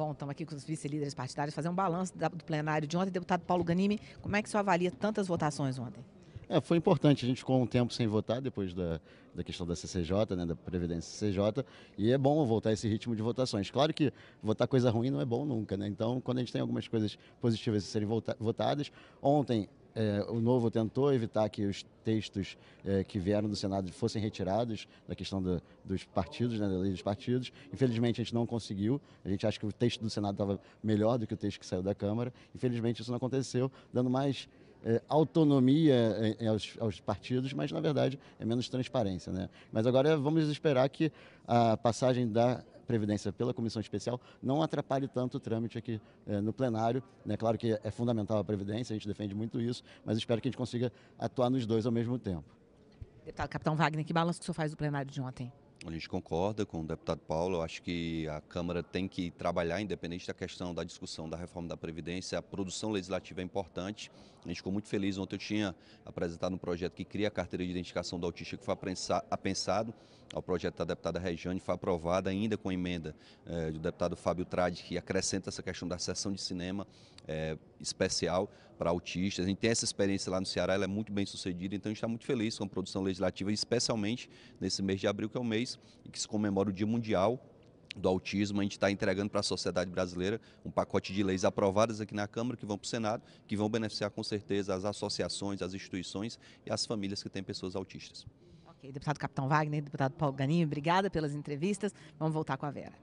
Bom, estamos aqui com os vice-líderes partidários, fazer um balanço do plenário de ontem. Deputado Paulo Ganimi, como é que o senhor avalia tantas votações ontem? É, foi importante, a gente ficou um tempo sem votar depois da, da questão da CCJ, né, da Previdência CCJ, e é bom voltar a esse ritmo de votações. Claro que votar coisa ruim não é bom nunca, né? Então, quando a gente tem algumas coisas positivas a serem vota votadas, ontem é, o novo tentou evitar que os textos é, que vieram do Senado fossem retirados da questão do, dos partidos, né, da lei dos partidos. Infelizmente, a gente não conseguiu. A gente acha que o texto do Senado estava melhor do que o texto que saiu da Câmara. Infelizmente, isso não aconteceu, dando mais é, autonomia é, é, aos, aos, partidos, mas, na verdade, é menos transparência. Né? Mas agora vamos esperar que a passagem da Previdência pela Comissão Especial não atrapalhe tanto o trâmite aqui eh, no plenário. Né? Claro que é fundamental a Previdência, a gente defende muito isso, mas espero que a gente consiga atuar nos dois ao mesmo tempo. Deputado Capitão Wagner, que balanço que o senhor faz do plenário de ontem? A gente concorda com o deputado Paulo. Eu acho que a Câmara tem que trabalhar, independente da questão da discussão da reforma da Previdência. A produção legislativa é importante. A gente ficou muito feliz. Ontem eu tinha apresentado um projeto que cria a carteira de identificação do autista, que foi apensado ao projeto da deputada Regiane, foi aprovado ainda com a emenda eh, do deputado Fábio Tradi, que acrescenta essa questão da sessão de cinema eh, especial para autistas. A gente tem essa experiência lá no Ceará, ela é muito bem sucedida, então a gente está muito feliz com a produção legislativa, especialmente nesse mês de abril, que é o mês 2022 e que se comemora o Dia Mundial do autismo, a gente está entregando para a sociedade brasileira um pacote de leis aprovadas aqui na Câmara, que vão para o Senado, que vão beneficiar com certeza as associações, as instituições e as famílias que têm pessoas autistas. Ok, deputado Capitão Wagner, deputado Paulo Ganinho, obrigada pelas entrevistas. Vamos voltar com a Vera.